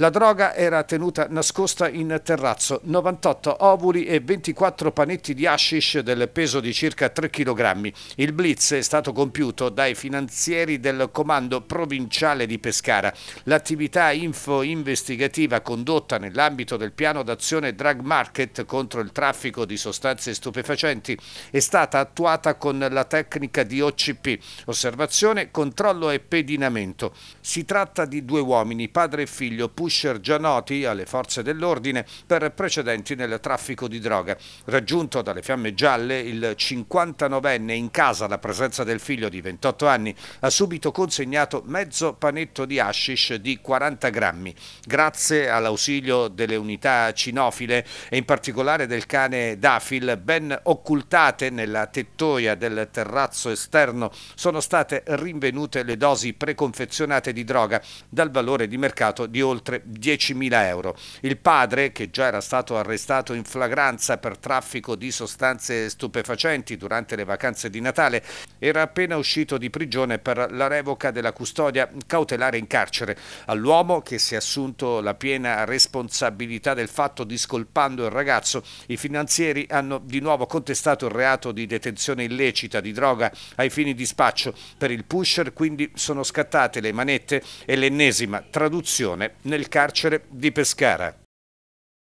La droga era tenuta nascosta in terrazzo, 98 ovuli e 24 panetti di hashish del peso di circa 3 kg. Il blitz è stato compiuto dai finanzieri del comando provinciale di Pescara. L'attività info investigativa condotta nell'ambito del piano d'azione Drug Market contro il traffico di sostanze stupefacenti è stata attuata con la tecnica di OCP, osservazione, controllo e pedinamento. Si tratta di due uomini, padre e figlio, pusher già noti alle forze dell'ordine per precedenti nel traffico di droga. Raggiunto dalle fiamme gialle, il 59enne in casa alla presenza del figlio di 28 anni ha subito consegnato mezzo panetto di hashish di 40 grammi. Grazie all'ausilio delle unità cinofile e in particolare del cane Dafil, ben occultate nella tettoia del terrazzo esterno, sono state rinvenute le dosi preconfezionate di droga dal valore di mercato di oltre 10.000 euro. Il padre, che già era stato arrestato in flagranza per traffico di sostanze stupefacenti durante le vacanze di Natale, era appena uscito di prigione per la revoca della custodia cautelare in carcere. All'uomo, che si è assunto la piena responsabilità del fatto discolpando il ragazzo, i finanzieri hanno di nuovo contestato il reato di detenzione illecita di droga ai fini di spaccio. Per il pusher quindi sono scattate le manette e l'ennesima traduzione nel carcere di Pescara.